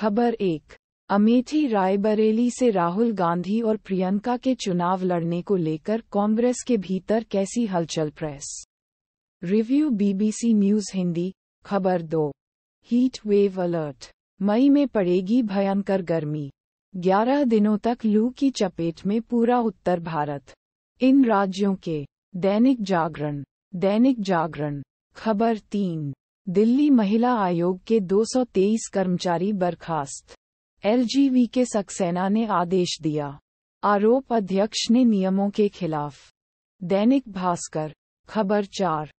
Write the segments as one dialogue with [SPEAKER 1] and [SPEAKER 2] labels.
[SPEAKER 1] खबर एक अमेठी रायबरेली से राहुल गांधी और प्रियंका के चुनाव लड़ने को लेकर कांग्रेस के भीतर कैसी हलचल press review BBC news Hindi खबर दो हीट वेव अलर्ट मई में पड़ेगी भयंकर गर्मी 11 दिनों तक लू की चपेट में पूरा उत्तर भारत इन राज्यों के दैनिक जागरण दैनिक जागरण खबर तीन दिल्ली महिला आयोग के 223 कर्मचारी बर्खास्त एलजीवी के सक्सेना ने आदेश दिया आरोप अध्यक्ष ने नियमों के खिलाफ दैनिक भास्कर खबर चार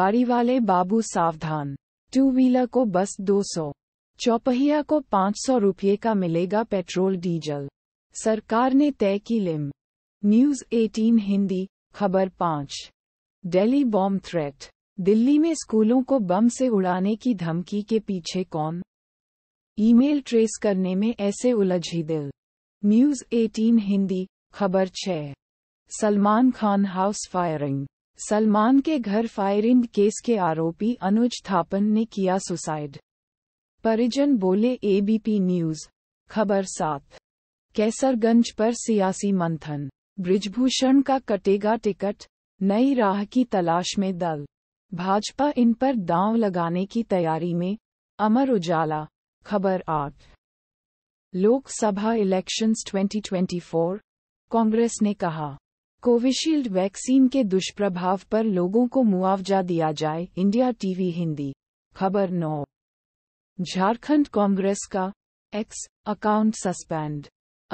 [SPEAKER 1] गाड़ी वाले बाबू सावधान टू व्हीलर को बस 200 चौपहिया को 500 रुपये का मिलेगा पेट्रोल डीजल सरकार ने तय की लिम न्यूज 18 हिंदी खबर पाँच डेली बॉम्ब थ्रेट दिल्ली में स्कूलों को बम से उड़ाने की धमकी के पीछे कौन ईमेल ट्रेस करने में ऐसे उलझी दिल न्यूज 18 हिंदी खबर 6। सलमान खान हाउस फायरिंग सलमान के घर फायरिंग केस के आरोपी अनुज थापन ने किया सुसाइड परिजन बोले एबीपी न्यूज खबर सात कैसरगंज पर सियासी मंथन ब्रिजभूषण का कटेगा टिकट नई राह की तलाश में दल भाजपा इन पर दांव लगाने की तैयारी में अमर उजाला खबर आठ लोकसभा इलेक्शंस 2024 कांग्रेस ने कहा कोविशील्ड वैक्सीन के दुष्प्रभाव पर लोगों को मुआवजा दिया जाए इंडिया टीवी हिंदी खबर नौ झारखंड कांग्रेस का X account suspend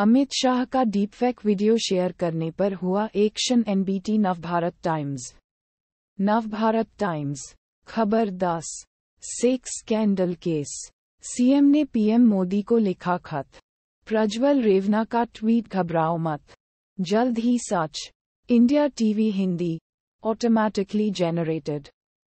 [SPEAKER 1] Amit Shah का डीपफेक वीडियो शेयर करने पर हुआ action NBT Navbharat times Navbharat times खबर दस सेक्स स्कैंडल केस सीएम ने पीएम मोदी को लिखा खत प्रज्वल रेवना का ट्वीट घबराओ मत जल्द ही सच India TV Hindi automatically generated